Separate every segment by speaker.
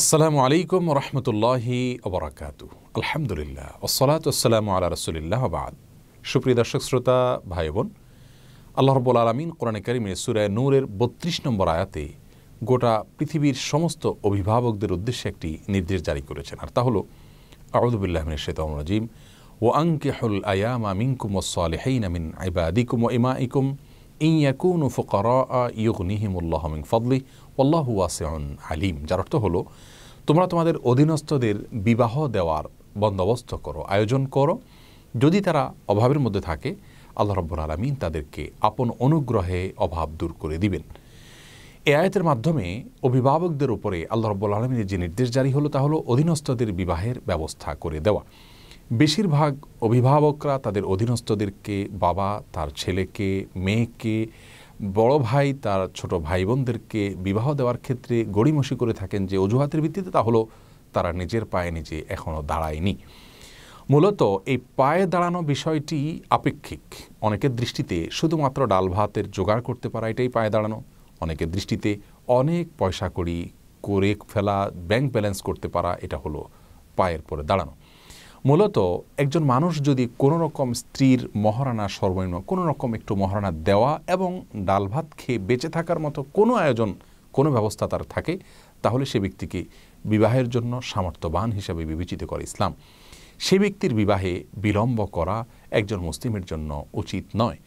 Speaker 1: আসসালামু আলাইকুম রহমতুল্লাহি অবরাকাত আলহামদুলিল্লাহ ওসলাত আসসালামু আলা রসুলিল্লাহ আবাদ সুপ্রিয় দর্শক শ্রোতা ভাই বোন আল্লাহ রবুল আলমিন কোরআন করিমে সুরায় নূরের বত্রিশ নম্বর আয়াতে গোটা পৃথিবীর সমস্ত অভিভাবকদের উদ্দেশ্যে একটি নির্দেশ জারি করেছেন আর তা হল আউদুবিল্লাহমিন শেতম রাজিম ও আঙ্কে হল আয়াম আমিনকুম ওসালেহাইন আমিন আদিকুম ও ইমা ইকুম ইন ফোকার ইউনিহিম উল্লাহ মিন ফদলি আল্লাহ ওয়াসিউন আলিম যার অর্থ হলো তোমরা তোমাদের অধীনস্থদের বিবাহ দেওয়ার বন্দোবস্ত করো আয়োজন করো যদি তারা অভাবের মধ্যে থাকে আল্লাহ রব্বুল আলমিন তাদেরকে আপন অনুগ্রহে অভাব দূর করে দিবেন এ আয়তের মাধ্যমে অভিভাবকদের উপরে আল্লাহ রব্বুল আলমিনের যে নির্দেশ জারি হলো তা হলো অধীনস্থদের বিবাহের ব্যবস্থা করে দেওয়া বেশিরভাগ অভিভাবকরা তাদের অধীনস্থদেরকে বাবা তার ছেলেকে মেয়েকে বড় ভাই তার ছোট ভাই বোনদেরকে বিবাহ দেওয়ার ক্ষেত্রে গড়িমসি করে থাকেন যে অজুহাতের ভিত্তিতে তা হলো তারা নিজের পায়ে নিজে এখনও দাঁড়ায়নি মূলত এই পায়ে দাঁড়ানো বিষয়টি আপেক্ষিক অনেকের দৃষ্টিতে শুধুমাত্র ডাল ভাতের জোগাড় করতে পারা এটাই পায়ে দাঁড়ানো অনেকের দৃষ্টিতে অনেক পয়সা করি করে ফেলা ব্যাংক ব্যালেন্স করতে পারা এটা হলো পায়ের পরে দাঁড়ানো মূলত একজন মানুষ যদি কোনো রকম স্ত্রীর মহারানা সর্বনিম্ন কোনো রকম একটু মহারানা দেওয়া এবং ডাল ভাত খেয়ে বেঁচে থাকার মতো কোনো আয়োজন কোনো ব্যবস্থা তার থাকে তাহলে সে ব্যক্তিকে বিবাহের জন্য সামর্থ্যবান হিসাবে বিবেচিত করে ইসলাম সে ব্যক্তির বিবাহে বিলম্ব করা একজন মুসলিমের জন্য উচিত নয়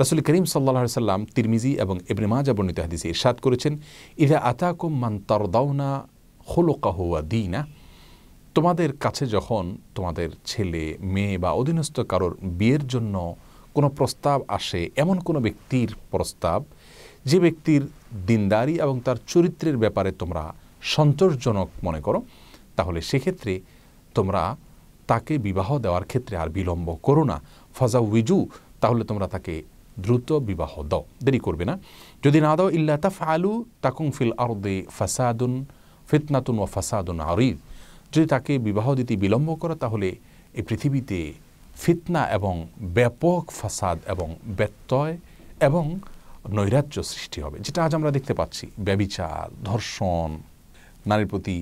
Speaker 1: রাসুল করিম সাল্লা সাল্লাম তিরমিজি এবং এবনেমাজা বর্ণিত হাদিসে ইরশাদ করেছেন ইদা আতাকুম মান তরদাউনা হোলোকাহুয়া দিনা তোমাদের কাছে যখন তোমাদের ছেলে মেয়ে বা অধীনস্থ কারোর বিয়ের জন্য কোনো প্রস্তাব আসে এমন কোনো ব্যক্তির প্রস্তাব যে ব্যক্তির দিনদারি এবং তার চরিত্রের ব্যাপারে তোমরা সন্তোষজনক মনে করো তাহলে সেক্ষেত্রে তোমরা তাকে বিবাহ দেওয়ার ক্ষেত্রে আর বিলম্ব করো না ফজা উইজু তাহলে তোমরা তাকে দ্রুত বিবাহ দাও দেরি করবে না যদি না দাও ইল্লা তাফ আলু তাকুং ফিল আরদে ফাসাদুন ফিতনাতুন ও ফাসাদুন আরিদ যদি তাকে বিবাহ দিতে বিলম্ব করে তাহলে এই পৃথিবীতে ফিতনা এবং ব্যাপক ফাসাদ এবং ব্যত্যয় এবং নৈরাজ্য সৃষ্টি হবে যেটা আজ আমরা দেখতে পাচ্ছি ব্যবিচার ধর্ষণ নারীর প্রতি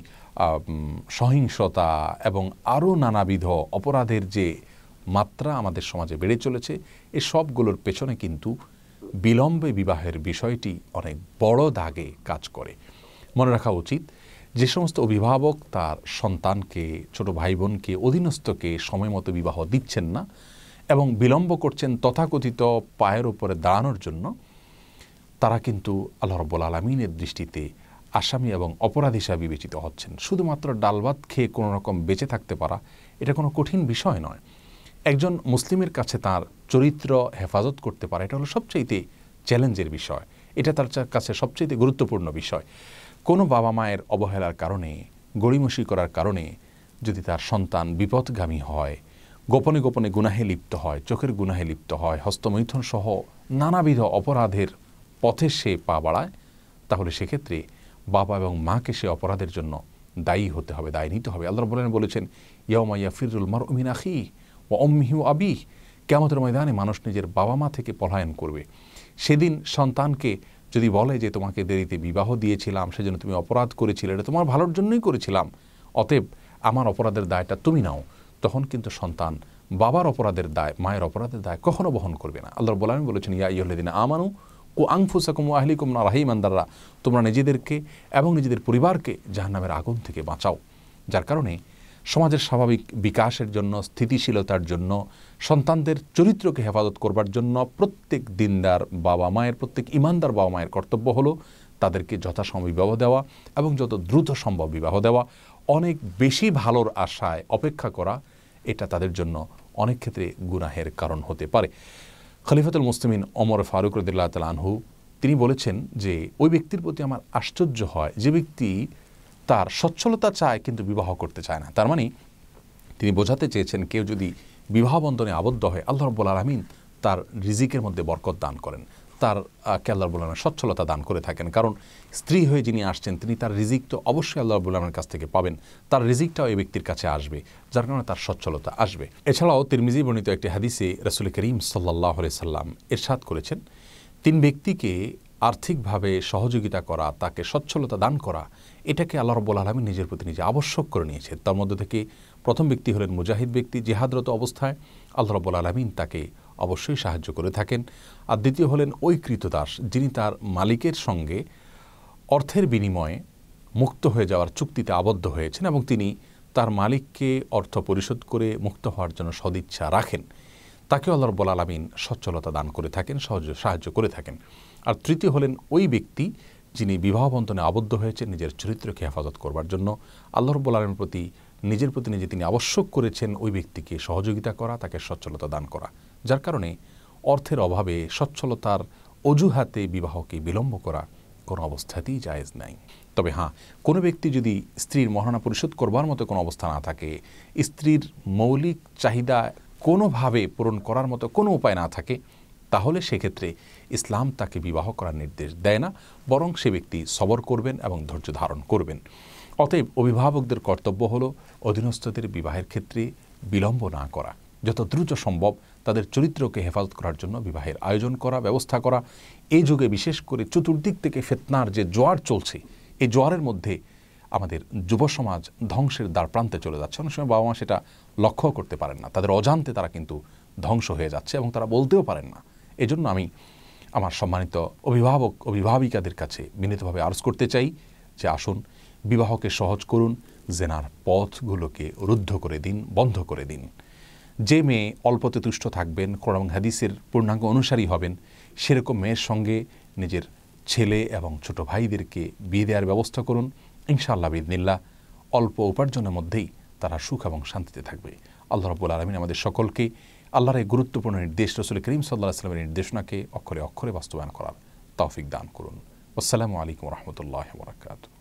Speaker 1: সহিংসতা এবং আরও নানাবিধ অপরাধের যে মাত্রা আমাদের সমাজে বেড়ে চলেছে এ সবগুলোর পেছনে কিন্তু বিলম্বে বিবাহের বিষয়টি অনেক বড় দাগে কাজ করে মনে রাখা উচিত যে সমস্ত অভিভাবক তার সন্তানকে ছোট ভাই বোনকে অধীনস্থকে সময় মতো বিবাহ দিচ্ছেন না এবং বিলম্ব করছেন তথাকথিত পায়ের ওপরে দাঁড়ানোর জন্য তারা কিন্তু আল্লাহ রব্বুল আলমিনের দৃষ্টিতে আসামি এবং অপরাধ হিসাবে বিবেচিত হচ্ছেন শুধুমাত্র ভাত খেয়ে কোনো রকম বেঁচে থাকতে পারা এটা কোনো কঠিন বিষয় নয় একজন মুসলিমের কাছে তার চরিত্র হেফাজত করতে পারা এটা হলো সবচেয়েতে চ্যালেঞ্জের বিষয় এটা তার কাছে সবচেয়ে গুরুত্বপূর্ণ বিষয় কোনো বাবা মায়ের অবহেলার কারণে গড়িমসি করার কারণে যদি তার সন্তান বিপদগামী হয় গোপনে গোপনে গুনাহে লিপ্ত হয় চোখের গুনাহে লিপ্ত হয় হস্তমৈথুন সহ নানাবিধ অপরাধের পথে সে পা বাড়ায় তাহলে সেক্ষেত্রে বাবা এবং মাকে সে অপরাধের জন্য দায়ী হতে হবে দায় নিতে হবে আল্লাহ বলেন বলেছেন ইয়ামাইয়া ফিরুল মার উমিন আখি ও অম্মিহু আবি কেমতের ময়দানে মানুষ নিজের বাবা মা থেকে পলায়ন করবে সেদিন সন্তানকে যদি বলে যে তোমাকে দেরিতে বিবাহ দিয়েছিলাম সেজন্য তুমি অপরাধ করেছিলে এটা তোমার ভালোর জন্যই করেছিলাম অতএব আমার অপরাধের দায়টা তুমি নাও তখন কিন্তু সন্তান বাবার অপরাধের দায় মায়ের অপরাধের দায় কখনো বহন করবে না আল্লাহ বলে আমি বলেছেন ইয়া ইহলেদিন আমানু কু আংফুসাকুম আহলিকুম না রাহিমান্দাররা তোমরা নিজেদেরকে এবং নিজেদের পরিবারকে জাহান্নামের আগুন থেকে বাঁচাও যার কারণে সমাজের স্বাভাবিক বিকাশের জন্য স্থিতিশীলতার জন্য সন্তানদের চরিত্রকে হেফাজত করবার জন্য প্রত্যেক দিনদার বাবা মায়ের প্রত্যেক ইমানদার বাবা মায়ের কর্তব্য হলো তাদেরকে যথাসম বিবাহ দেওয়া এবং যত দ্রুত সম্ভব বিবাহ দেওয়া অনেক বেশি ভালোর আশায় অপেক্ষা করা এটা তাদের জন্য অনেক ক্ষেত্রে গুনাহের কারণ হতে পারে খলিফাতুল মুসলিমিন অমর ফারুক রদুল্লাহ তাল আনহু তিনি বলেছেন যে ওই ব্যক্তির প্রতি আমার আশ্চর্য হয় যে ব্যক্তি তার সচ্ছলতা চায় কিন্তু বিবাহ করতে চায় না তার মানে তিনি বোঝাতে চেয়েছেন কেউ যদি বিবাহ বন্ধনে আবদ্ধ হয় আল্লাহ রব্বুল আলমিন তার রিজিকের মধ্যে বরকত দান করেন তার কে আল্লাহ রবুল্লামের সচ্ছলতা দান করে থাকেন কারণ স্ত্রী হয়ে যিনি আসছেন তিনি তার রিজিক তো অবশ্যই আল্লাহ রবুল্লামের কাছ থেকে পাবেন তার রিজিকটাও এই ব্যক্তির কাছে আসবে যার কারণে তার সচ্ছলতা আসবে এছাড়াও তিরমিজি বর্ণিত একটি হাদিসে রসুল করিম সাল্লাহ সাল্লাম এরশাদ করেছেন তিন ব্যক্তিকে আর্থিকভাবে সহযোগিতা করা তাকে সচ্ছলতা দান করা এটাকে আল্লাহ রব্বুল আলমী নিজের প্রতি নিজে আবশ্যক করে নিয়েছে তার মধ্যে থেকে প্রথম ব্যক্তি হলেন মুজাহিদ ব্যক্তি জেহাদরত অবস্থায় আল্লাহ রব্বুল আলমিন তাকে অবশ্যই সাহায্য করে থাকেন আর দ্বিতীয় হলেন ওই কৃতদাস যিনি তার মালিকের সঙ্গে অর্থের বিনিময়ে মুক্ত হয়ে যাওয়ার চুক্তিতে আবদ্ধ হয়েছেন এবং তিনি তার মালিককে অর্থ পরিশোধ করে মুক্ত হওয়ার জন্য সদিচ্ছা রাখেন তাকে আল্লাহ রব্বুল আলমিন সচ্ছলতা দান করে থাকেন সহজ সাহায্য করে থাকেন আর তৃতীয় হলেন ওই ব্যক্তি যিনি বিবাহবন্ধনে আবদ্ধ হয়েছে নিজের চরিত্রকে হেফাজত করবার জন্য আল্লাহ রব্বুল আলমের প্রতি নিজের প্রতি নিজে তিনি আবশ্যক করেছেন ওই ব্যক্তিকে সহযোগিতা করা তাকে সচ্ছলতা দান করা যার কারণে অর্থের অভাবে সচ্ছলতার অজুহাতে বিবাহকে বিলম্ব করা কোনো অবস্থাতেই জায়েজ নাই তবে হ্যাঁ কোনো ব্যক্তি যদি স্ত্রীর মহারণা পরিশোধ করবার মতো কোনো অবস্থা না থাকে স্ত্রীর মৌলিক চাহিদা কোনোভাবে পূরণ করার মতো কোনো উপায় না থাকে তাহলে সেক্ষেত্রে ইসলাম তাকে বিবাহ করার নির্দেশ দেয় না বরং সে ব্যক্তি সবর করবেন এবং ধৈর্য ধারণ করবেন অতএব অভিভাবকদের কর্তব্য হল অধীনস্থদের বিবাহের ক্ষেত্রে বিলম্ব না করা যত দ্রুত সম্ভব তাদের চরিত্রকে হেফাজত করার জন্য বিবাহের আয়োজন করা ব্যবস্থা করা এই যুগে বিশেষ করে চতুর্দিক থেকে ফেতনার যে জোয়ার চলছে এই জোয়ারের মধ্যে আমাদের যুব সমাজ ধ্বংসের দ্বার প্রান্তে চলে যাচ্ছে অনেক সময় বাবা মা সেটা লক্ষ্য করতে পারেন না তাদের অজান্তে তারা কিন্তু ধ্বংস হয়ে যাচ্ছে এবং তারা বলতেও পারেন না এজন্য আমি আমার সম্মানিত অভিভাবক অভিভাবিকাদের কাছে বিনীতভাবে আরজ করতে চাই যে আসুন বিবাহকে সহজ করুন জেনার পথগুলোকে রুদ্ধ করে দিন বন্ধ করে দিন যে মেয়ে অল্পতে তুষ্ট থাকবেন কোরআন হাদিসের পূর্ণাঙ্গ অনুসারী হবেন সেরকম মেয়ের সঙ্গে নিজের ছেলে এবং ছোট ভাইদেরকে বিয়ে দেওয়ার ব্যবস্থা করুন ইনশাআল্লাহ বিদিনিল্লা অল্প উপার্জনের মধ্যেই তারা সুখ এবং শান্তিতে থাকবে আল্লাহ রব্বুল আলমিন আমাদের সকলকে আল্লাহর এই গুরুত্বপূর্ণ নির্দেশ রসুল করিম সাল্লাহ আসলামের নির্দেশনাকে অক্ষরে অক্ষরে বাস্তবায়ন করার তৌফিক দান করুন আসসালামু আলাইকুম রহমতুল্লাহ বরাকাতু